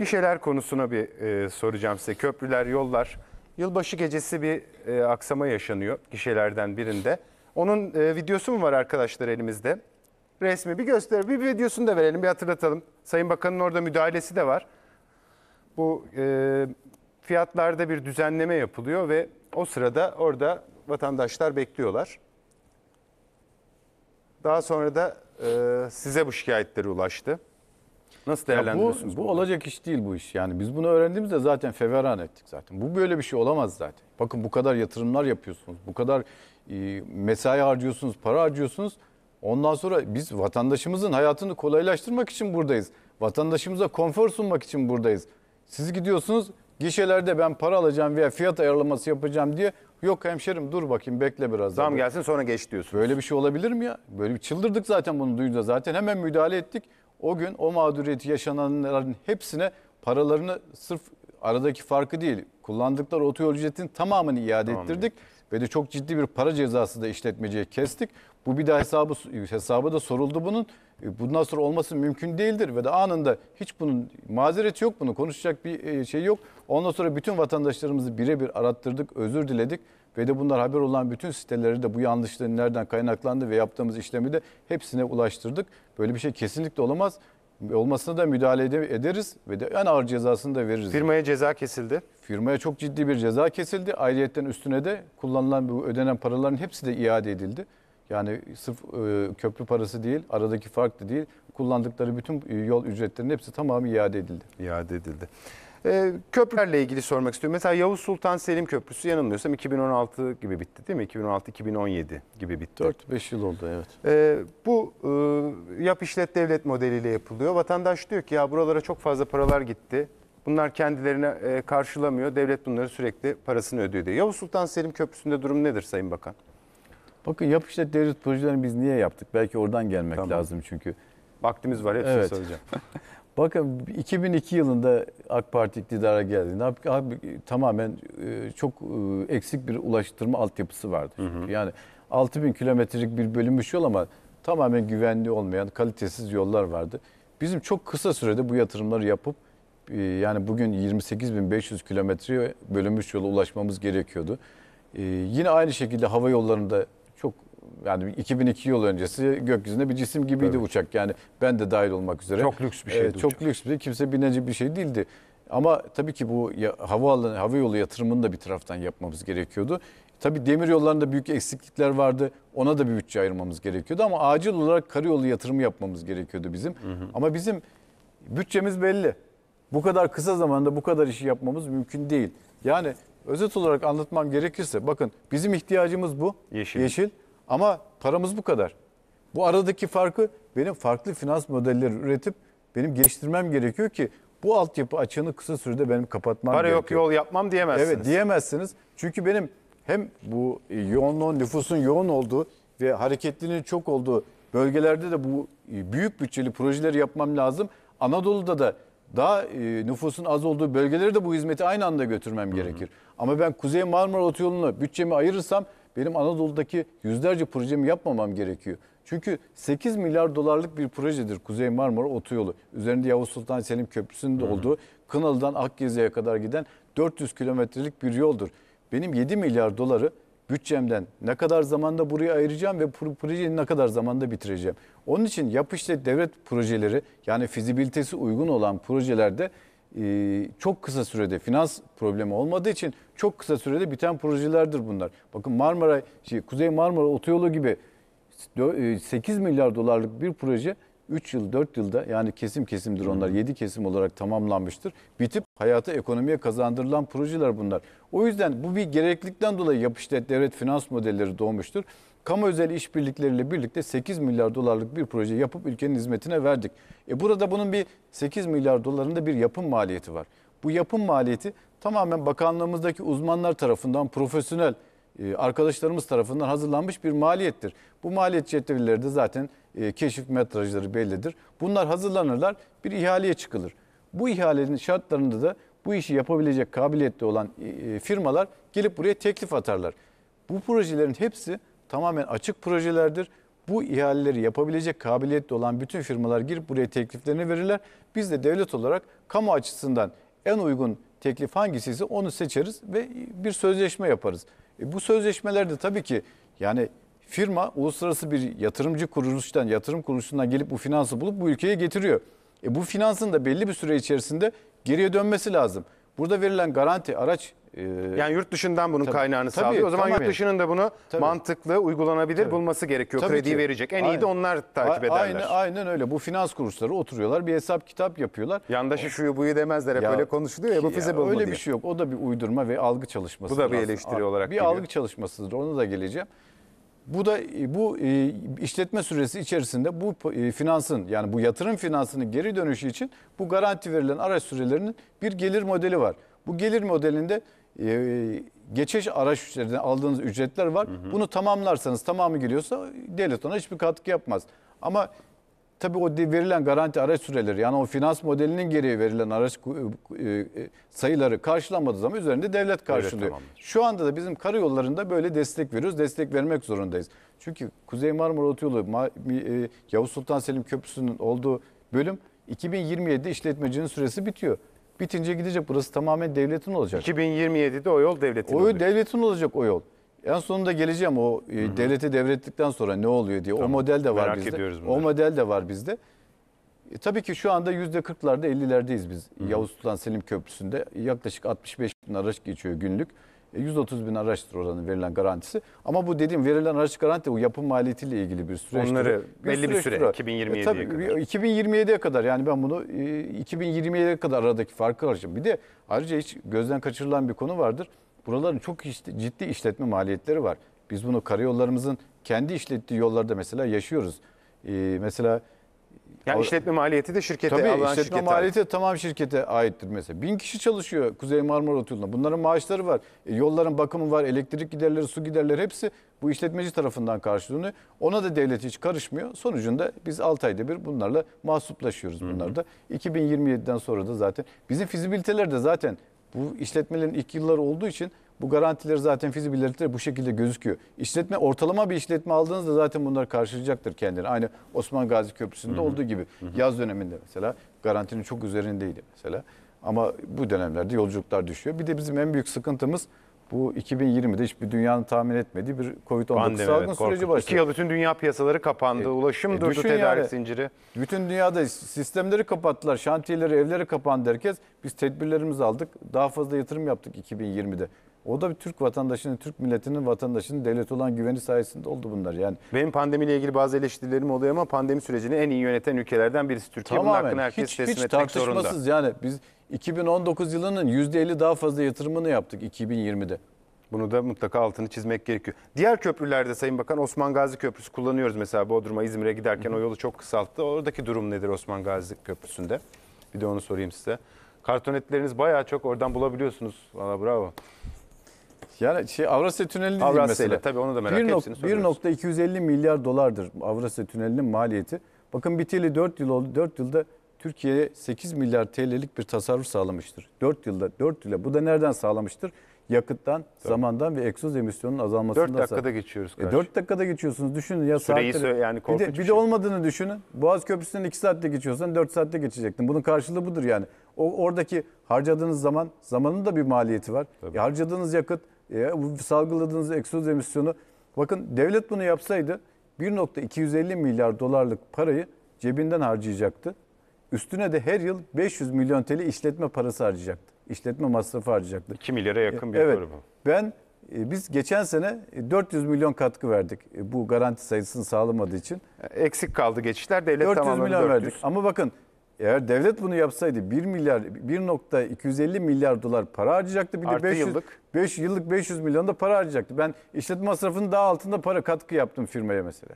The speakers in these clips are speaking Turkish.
Gişeler konusuna bir e, soracağım size. Köprüler, yollar. Yılbaşı gecesi bir e, aksama yaşanıyor gişelerden birinde. Onun e, videosu mu var arkadaşlar elimizde? Resmi bir göster, bir videosunu da verelim, bir hatırlatalım. Sayın Bakan'ın orada müdahalesi de var. Bu e, fiyatlarda bir düzenleme yapılıyor ve o sırada orada vatandaşlar bekliyorlar. Daha sonra da e, size bu şikayetleri ulaştı. Nasıl değerlendiriyorsunuz? Bu, bu olacak iş değil bu iş. Yani biz bunu öğrendiğimizde zaten feveran ettik zaten. Bu böyle bir şey olamaz zaten. Bakın bu kadar yatırımlar yapıyorsunuz. Bu kadar e, mesai harcıyorsunuz, para harcıyorsunuz. Ondan sonra biz vatandaşımızın hayatını kolaylaştırmak için buradayız. Vatandaşımıza konfor sunmak için buradayız. Siz gidiyorsunuz gişelerde ben para alacağım veya fiyat ayarlaması yapacağım diye yok hemşerim dur bakayım bekle biraz. Tamam gelsin sonra geç diyorsun. Böyle bir şey olabilir mi ya? Böyle bir çıldırdık zaten bunu duyunca zaten hemen müdahale ettik o gün o mağduriyeti yaşananların hepsine paralarını sırf aradaki farkı değil kullandıkları otoyol ücretinin tamamını iade tamam. ettirdik ve de çok ciddi bir para cezası da işletmeciye kestik. Bu bir daha hesabı hesabı da soruldu bunun. E, bundan sonra olması mümkün değildir ve de anında hiç bunun mazereti yok bunu konuşacak bir e, şey yok. Ondan sonra bütün vatandaşlarımızı birebir arattırdık, özür diledik ve de bunlar haber olan bütün siteleri de bu yanlışlığın nereden kaynaklandı ve yaptığımız işlemi de hepsine ulaştırdık. Böyle bir şey kesinlikle olamaz. Olmasına da müdahale ederiz ve de en ağır cezasını da veririz. Firmaya ceza kesildi. Firmaya çok ciddi bir ceza kesildi. Ayrıyetten üstüne de kullanılan bu ödenen paraların hepsi de iade edildi. Yani sırf e, köprü parası değil, aradaki fark da değil. Kullandıkları bütün e, yol ücretlerinin hepsi tamamı iade edildi. İade edildi. E, köprülerle ilgili sormak istiyorum. Mesela Yavuz Sultan Selim Köprüsü yanılmıyorsam 2016 gibi bitti değil mi? 2016-2017 gibi bitti. 4-5 yıl oldu evet. E, bu e, yap işlet devlet modeliyle yapılıyor. Vatandaş diyor ki ya buralara çok fazla paralar gitti. Bunlar kendilerine e, karşılamıyor. Devlet bunları sürekli parasını ödüyor diyor. Yavuz Sultan Selim Köprüsü'nde durum nedir Sayın Bakan? Bakın yapı işletmeleri projelerini biz niye yaptık? Belki oradan gelmek tamam. lazım çünkü. Vaktimiz var hepsini evet. söyleyeceğim. Bakın 2002 yılında AK Parti iktidara geldi. abi, abi, tamamen e, çok e, eksik bir ulaştırma altyapısı vardı. Hı hı. Yani 6000 kilometrelik bir bölünmüş yol ama tamamen güvenli olmayan kalitesiz yollar vardı. Bizim çok kısa sürede bu yatırımları yapıp e, yani bugün 28.500 kilometreye bölünmüş yola ulaşmamız gerekiyordu. E, yine aynı şekilde hava yollarında yani 2002 yıl öncesi gökyüzünde bir cisim gibiydi evet. uçak. Yani ben de dahil olmak üzere. Çok lüks bir ee, şeydi. E, çok uçak. lüks bir şey. kimse bineci bir şey değildi. Ama tabii ki bu ya, havaalanı, hava yolu yatırımını da bir taraftan yapmamız gerekiyordu. Tabii demir yollarında büyük eksiklikler vardı. Ona da bir bütçe ayırmamız gerekiyordu ama acil olarak karayolu yatırımı yapmamız gerekiyordu bizim. Hı hı. Ama bizim bütçemiz belli. Bu kadar kısa zamanda bu kadar işi yapmamız mümkün değil. Yani özet olarak anlatmam gerekirse bakın bizim ihtiyacımız bu. Yeşil. Yeşil. Ama paramız bu kadar. Bu aradaki farkı benim farklı finans modelleri üretip benim geliştirmem gerekiyor ki bu altyapı açığını kısa sürede benim kapatmam Para gerekiyor. Para yok yol yapmam diyemezsiniz. Evet diyemezsiniz. Çünkü benim hem bu yoğunluğun, nüfusun yoğun olduğu ve hareketliliğin çok olduğu bölgelerde de bu e, büyük bütçeli projeleri yapmam lazım. Anadolu'da da daha e, nüfusun az olduğu bölgelere de bu hizmeti aynı anda götürmem Hı-hı. gerekir. Ama ben Kuzey Marmara Otoyolu'na bütçemi ayırırsam benim Anadolu'daki yüzlerce projemi yapmamam gerekiyor. Çünkü 8 milyar dolarlık bir projedir Kuzey Marmara Otoyolu. Üzerinde Yavuz Sultan Selim Köprüsü'nün de olduğu Kınalı'dan Akgezi'ye kadar giden 400 kilometrelik bir yoldur. Benim 7 milyar doları bütçemden ne kadar zamanda buraya ayıracağım ve projeyi ne kadar zamanda bitireceğim. Onun için yap devlet projeleri yani fizibilitesi uygun olan projelerde ee, çok kısa sürede finans problemi olmadığı için çok kısa sürede biten projelerdir bunlar. Bakın Marmara, şey, Kuzey Marmara Otoyolu gibi 8 e, milyar dolarlık bir proje 3 yıl 4 yılda yani kesim kesimdir onlar 7 kesim olarak tamamlanmıştır. Bitip hayata ekonomiye kazandırılan projeler bunlar. O yüzden bu bir gereklilikten dolayı yapıştı devlet finans modelleri doğmuştur. Kamu özel işbirlikleriyle birlikte 8 milyar dolarlık bir proje yapıp ülkenin hizmetine verdik. E burada bunun bir 8 milyar dolarında bir yapım maliyeti var. Bu yapım maliyeti tamamen bakanlığımızdaki uzmanlar tarafından profesyonel e, arkadaşlarımız tarafından hazırlanmış bir maliyettir. Bu maliyet cetvelileri de zaten e, keşif metrajları bellidir. Bunlar hazırlanırlar, bir ihaleye çıkılır. Bu ihalenin şartlarında da bu işi yapabilecek kabiliyette olan e, e, firmalar gelip buraya teklif atarlar. Bu projelerin hepsi tamamen açık projelerdir. Bu ihaleleri yapabilecek kabiliyette olan bütün firmalar girip buraya tekliflerini verirler. Biz de devlet olarak kamu açısından en uygun teklif hangisi ise onu seçeriz ve bir sözleşme yaparız. E bu sözleşmelerde tabii ki yani firma uluslararası bir yatırımcı kuruluştan, yatırım kuruluşundan gelip bu finansı bulup bu ülkeye getiriyor. E bu finansın da belli bir süre içerisinde geriye dönmesi lazım. Burada verilen garanti araç e, yani yurt dışından bunun tabii, kaynağını tabii, sağlıyor. O zaman yurt dışının da bunu tabii. mantıklı, uygulanabilir tabii. bulması gerekiyor. Tabii Krediyi ki. verecek. En aynen. iyi de onlar takip ederler. Aynen, aynen öyle. Bu finans kuruluşları oturuyorlar, bir hesap kitap yapıyorlar. Yandaşı o, şuyu buyu demezler hep ya, öyle konuşuluyor ya bu fize bulma Öyle diye. bir şey yok. O da bir uydurma ve algı çalışması. Bu da bir eleştiri olarak. Bir geliyor. algı çalışmasıdır. Ona da geleceğim. Bu da bu e, işletme süresi içerisinde bu e, finansın yani bu yatırım finansının geri dönüşü için bu garanti verilen araç sürelerinin bir gelir modeli var. Bu gelir modelinde e, geçiş araç ücretine aldığınız ücretler var. Hı hı. Bunu tamamlarsanız tamamı geliyorsa devlet ona hiçbir katkı yapmaz. Ama Tabii o verilen garanti araç süreleri yani o finans modelinin gereği verilen araç e, e, sayıları karşılanmadığı zaman üzerinde devlet karşılıyor. Evet, Şu anda da bizim karayollarında böyle destek veriyoruz. Destek vermek zorundayız. Çünkü Kuzey Marmara Otoyolu e, Yavuz Sultan Selim Köprüsü'nün olduğu bölüm 2027'de işletmecinin süresi bitiyor. Bitince gidecek burası tamamen devletin olacak. 2027'de o yol devletin o olacak. devletin olacak o yol. En sonunda geleceğim o e, devlete devrettikten sonra ne oluyor diye. Tamam, o model de var merak bizde. ediyoruz O model de var bizde. E, tabii ki şu anda %40'larda 50'lerdeyiz biz. Yavuz Sultan Selim Köprüsü'nde yaklaşık 65 bin araç geçiyor günlük. E, 130 bin araçtır oranın verilen garantisi. Ama bu dediğim verilen araç garanti bu yapım maliyetiyle ilgili bir süreç. Onları belli bir süre, 2027'ye e, kadar. 2027'ye kadar yani ben bunu e, 2027'ye kadar aradaki farkı arayacağım. Bir de ayrıca hiç gözden kaçırılan bir konu vardır. Buraların çok ciddi işletme maliyetleri var. Biz bunu karayollarımızın kendi işlettiği yollarda mesela yaşıyoruz. Ee, mesela yani işletme maliyeti de şirkete Tabii, alan işletme şirkete maliyeti ait. tamam şirkete aittir mesela. Bin kişi çalışıyor Kuzey Marmara Otoyolu'nda. Bunların maaşları var. E, yolların bakımı var, elektrik giderleri, su giderleri hepsi bu işletmeci tarafından karşılığını, Ona da devlet hiç karışmıyor. Sonucunda biz 6 ayda bir bunlarla mahsuplaşıyoruz bunlarda. 2027'den sonra da zaten bizim fizibiliteler de zaten bu işletmelerin ilk yılları olduğu için bu garantiler zaten fizibilite bu şekilde gözüküyor. İşletme ortalama bir işletme aldığınızda zaten bunlar karşılayacaktır kendini. Aynı Osman Gazi Köprüsü'nde olduğu gibi yaz döneminde mesela garantinin çok üzerindeydi mesela. Ama bu dönemlerde yolculuklar düşüyor. Bir de bizim en büyük sıkıntımız bu 2020'de hiçbir dünyanın tahmin etmediği bir Covid-19 Salgın evet, süreci başladı. İki yıl bütün dünya piyasaları kapandı. E, Ulaşım e, durdu, tedarik yani, zinciri. Bütün dünyada sistemleri kapattılar, şantiyeleri, evleri kapandı herkes. Biz tedbirlerimizi aldık. Daha fazla yatırım yaptık 2020'de. O da bir Türk vatandaşının, Türk milletinin vatandaşının devlet olan güveni sayesinde oldu bunlar yani. Benim pandemiyle ilgili bazı eleştirilerim oluyor ama pandemi sürecini en iyi yöneten ülkelerden birisi Türkiye. Tamamen. Bunun hakkını herkes hiç, teslim hiç etmek zorunda. yani biz 2019 yılının %50 daha fazla yatırımını yaptık 2020'de. Bunu da mutlaka altını çizmek gerekiyor. Diğer köprülerde Sayın Bakan Osman Gazi Köprüsü kullanıyoruz mesela Bodrum'a İzmir'e giderken o yolu çok kısalttı. Oradaki durum nedir Osman Gazi Köprüsü'nde? Bir de onu sorayım size. Kartonetleriniz bayağı çok oradan bulabiliyorsunuz. Valla bravo. Yani şey Avrasya Tüneli'ni Avrasya mesela. Tabii onu da merak hepsini 1.250 milyar dolardır Avrasya Tüneli'nin maliyeti. Bakın biteli 4 yıl oldu. 4 yılda Türkiye'ye 8 milyar TL'lik bir tasarruf sağlamıştır. 4 yılda 4 yıla. Bu da nereden sağlamıştır? Yakıttan, zamandan ve egzoz emisyonunun azalmasından 4 sağ- dakikada geçiyoruz E, karşı. 4 dakikada geçiyorsunuz. Düşünün ya Süreyi saatleri. sö- yani bir de, bir bir de şey. olmadığını düşünün. Boğaz Köprüsü'nden 2 saatte geçiyorsan 4 saatte geçecektin. Bunun karşılığı budur yani. O oradaki harcadığınız zaman zamanın da bir maliyeti var. E, harcadığınız yakıt e, salgıladığınız egzoz emisyonu bakın devlet bunu yapsaydı 1.250 milyar dolarlık parayı cebinden harcayacaktı. Üstüne de her yıl 500 milyon TL işletme parası harcayacaktı. İşletme masrafı harcayacaktı. 2 milyara yakın bir e, evet, bu. Ben e, biz geçen sene 400 e, milyon katkı verdik bu garanti sayısını sağlamadığı için. Eksik kaldı geçişler devlet 400 tamamladı milyon 400. verdik. Ama bakın eğer devlet bunu yapsaydı 1 milyar 1.250 milyar dolar para harcayacaktı. Bir Artı 500 yıllık. 5 yıllık 500 milyon da para harcayacaktı. Ben işletme masrafının daha altında para katkı yaptım firmaya mesela.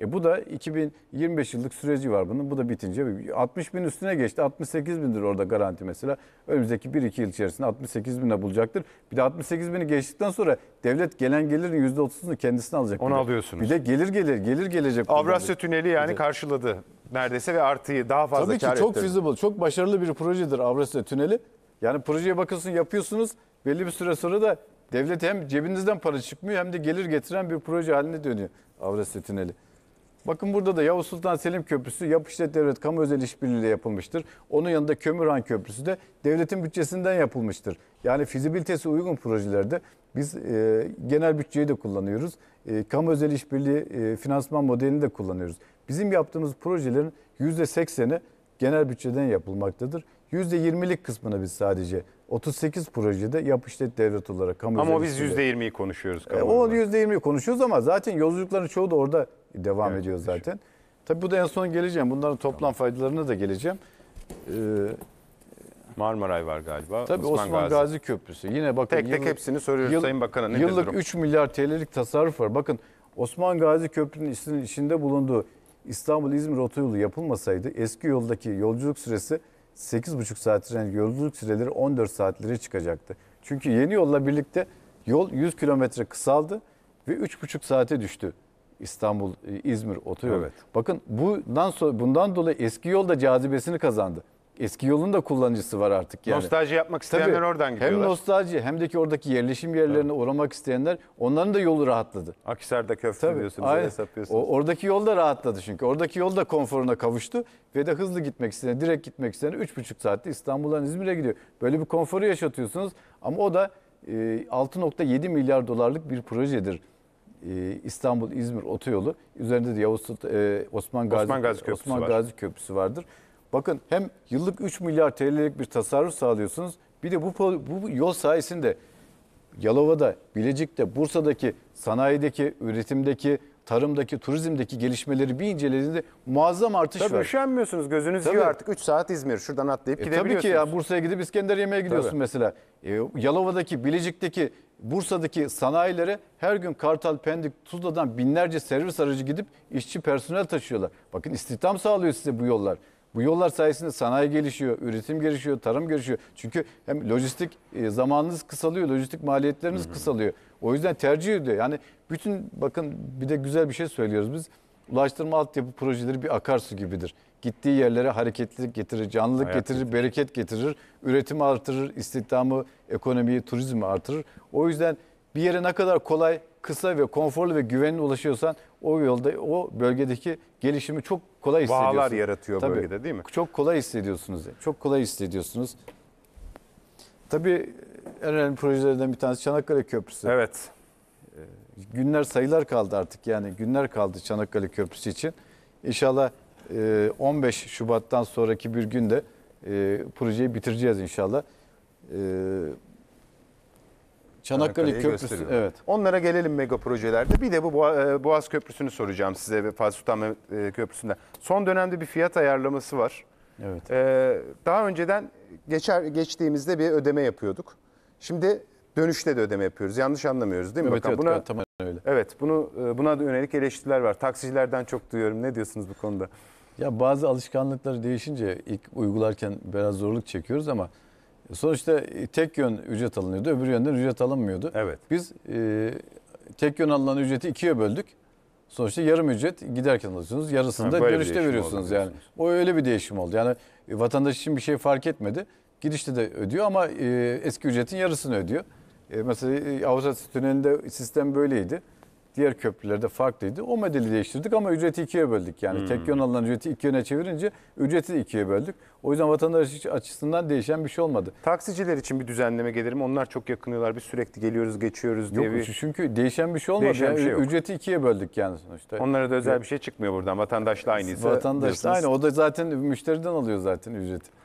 E bu da 2025 yıllık süreci var bunun. Bu da bitince 60 bin üstüne geçti. 68 bindir orada garanti mesela. Önümüzdeki 1-2 yıl içerisinde 68 bine bulacaktır. Bir de 68 bini geçtikten sonra devlet gelen gelirin %30'unu kendisine alacak. Onu bir alıyorsunuz. Bir de gelir gelir gelir gelecek. Avrasya Tüneli yani karşıladı neredeyse ve artıyı daha fazla Tabii ki çok ettirir. feasible, çok başarılı bir projedir Avrasya Tüneli. Yani projeye bakıyorsun yapıyorsunuz belli bir süre sonra da devlet hem cebinizden para çıkmıyor hem de gelir getiren bir proje haline dönüyor Avrasya Tüneli. Bakın burada da Yavuz Sultan Selim Köprüsü Yap Devlet Kamu Özel İşbirliği ile yapılmıştır. Onun yanında Kömürhan Köprüsü de devletin bütçesinden yapılmıştır. Yani fizibilitesi uygun projelerde biz e, genel bütçeyi de kullanıyoruz. E, kamu özel işbirliği e, finansman modelini de kullanıyoruz. Bizim yaptığımız projelerin %80'i genel bütçeden yapılmaktadır. %20'lik kısmını biz sadece 38 projede yap işlet devlet olarak kamu Ama biz %20'yi konuşuyoruz. E, o %20'yi konuşuyoruz ama zaten yolculukların çoğu da orada devam evet, ediyor zaten. Tabii bu da en son geleceğim. Bunların toplam tamam. faydalarına da geleceğim. Ee, Marmaray var galiba. Tabii Osman, Osman Gazi. Gazi Köprüsü. Yine bakın tek tek hepsini soruyoruz yıl, Sayın Bakan'a. Yıllık durum? 3 milyar TL'lik tasarruf var. Bakın Osman Gazi Köprüsü'nün içinde bulunduğu İstanbul-İzmir otoyolu yapılmasaydı eski yoldaki yolculuk süresi 8,5 saat tren yolculuk süreleri 14 saatlere çıkacaktı. Çünkü yeni yolla birlikte yol 100 kilometre kısaldı ve 3,5 saate düştü İstanbul e, İzmir otoyolu. Evet. Bakın bundan sonra bundan dolayı eski yol da cazibesini kazandı eski yolun da kullanıcısı var artık yani. Nostalji yapmak isteyenler Tabii, oradan gidiyorlar. Hem nostalji hem de ki oradaki yerleşim yerlerine evet. uğramak isteyenler onların da yolu rahatladı. Akhisar'da köfte Tabii, diyorsunuz, aynen. hesaplıyorsunuz. O, oradaki yol da rahatladı çünkü. Oradaki yol da konforuna kavuştu ve de hızlı gitmek isteyen, direkt gitmek isteyen 3,5 saatte İstanbul'dan İzmir'e gidiyor. Böyle bir konforu yaşatıyorsunuz ama o da e, 6.7 milyar dolarlık bir projedir. E, İstanbul İzmir otoyolu üzerinde de Yavuz Sultan, e, Osman Gazi Osman Gazi Köprüsü, Osman var. Gazi Köprüsü vardır. Bakın hem yıllık 3 milyar TL'lik bir tasarruf sağlıyorsunuz. Bir de bu, bu yol sayesinde Yalova'da, Bilecik'te, Bursa'daki sanayideki, üretimdeki, tarımdaki, turizmdeki gelişmeleri bir incelediğinde muazzam artış tabii var. Tabii üşenmiyorsunuz. Gözünüz tabii. yiyor artık. 3 saat İzmir. Şuradan atlayıp e, gidebiliyorsunuz. Tabii ki ya Bursa'ya gidip İskender yemeğe gidiyorsun tabii. mesela. E, Yalova'daki, Bilecik'teki, Bursa'daki sanayilere her gün Kartal, Pendik, Tuzla'dan binlerce servis aracı gidip işçi personel taşıyorlar. Bakın istihdam sağlıyor size bu yollar. Bu yollar sayesinde sanayi gelişiyor, üretim gelişiyor, tarım gelişiyor. Çünkü hem lojistik e, zamanınız kısalıyor, lojistik maliyetleriniz hı hı. kısalıyor. O yüzden tercih ediyor. Yani bütün bakın bir de güzel bir şey söylüyoruz biz. Ulaştırma altyapı projeleri bir akarsu gibidir. Gittiği yerlere hareketlilik getirir, canlılık Hayat getirir, getirir, bereket getirir, üretimi artırır, istihdamı, ekonomiyi, turizmi artırır. O yüzden bir yere ne kadar kolay kısa ve konforlu ve güvenli ulaşıyorsan o yolda o bölgedeki gelişimi çok kolay hissediyorsunuz. Bağlar yaratıyor Tabii, bölgede değil mi? Çok kolay hissediyorsunuz. Çok kolay hissediyorsunuz. Tabii en önemli projelerden bir tanesi Çanakkale Köprüsü. Evet. Ee, günler sayılar kaldı artık yani günler kaldı Çanakkale Köprüsü için. İnşallah 15 e, Şubat'tan sonraki bir günde e, projeyi bitireceğiz inşallah. E, Çanakkale Köprüsü. Evet. Onlara gelelim mega projelerde. Bir de bu e, Boğaz Köprüsü'nü soracağım size ve Fatih Sultan Mehmet e, Köprüsü'nden. Son dönemde bir fiyat ayarlaması var. Evet. E, daha önceden geçer geçtiğimizde bir ödeme yapıyorduk. Şimdi dönüşte de ödeme yapıyoruz. Yanlış anlamıyoruz değil mi? Evet, Bakan, evet, buna, tamam öyle. Evet, bunu buna da yönelik eleştiriler var. Taksicilerden çok duyuyorum. Ne diyorsunuz bu konuda? Ya bazı alışkanlıklar değişince ilk uygularken biraz zorluk çekiyoruz ama Sonuçta e, tek yön ücret alınıyordu, öbür yönden ücret alınmıyordu. Evet. Biz e, tek yön alınan ücreti ikiye böldük. Sonuçta yarım ücret giderken alıyorsunuz, yarısını da dönüşte veriyorsunuz yani. O öyle bir değişim oldu. Yani e, vatandaş için bir şey fark etmedi. Girişte de ödüyor ama e, eski ücretin yarısını ödüyor. E, mesela e, Avrupa Tüneli'nde sistem böyleydi. Diğer köprülerde farklıydı. O modeli değiştirdik ama ücreti ikiye böldük. Yani hmm. tek yön hmm. alınan ücreti iki yöne çevirince ücreti de ikiye böldük. O yüzden vatandaş açısından değişen bir şey olmadı. Taksiciler için bir düzenleme gelir mi? Onlar çok yakınıyorlar. Biz sürekli geliyoruz, geçiyoruz diye. Yok bir... çünkü değişen bir şey olmadı. Değişen bir şey yok. Ücreti ikiye böldük yani sonuçta. Onlara da özel bir şey çıkmıyor buradan. Vatandaşla aynıysa. Vatandaşla aynı. O da zaten müşteriden alıyor zaten ücreti.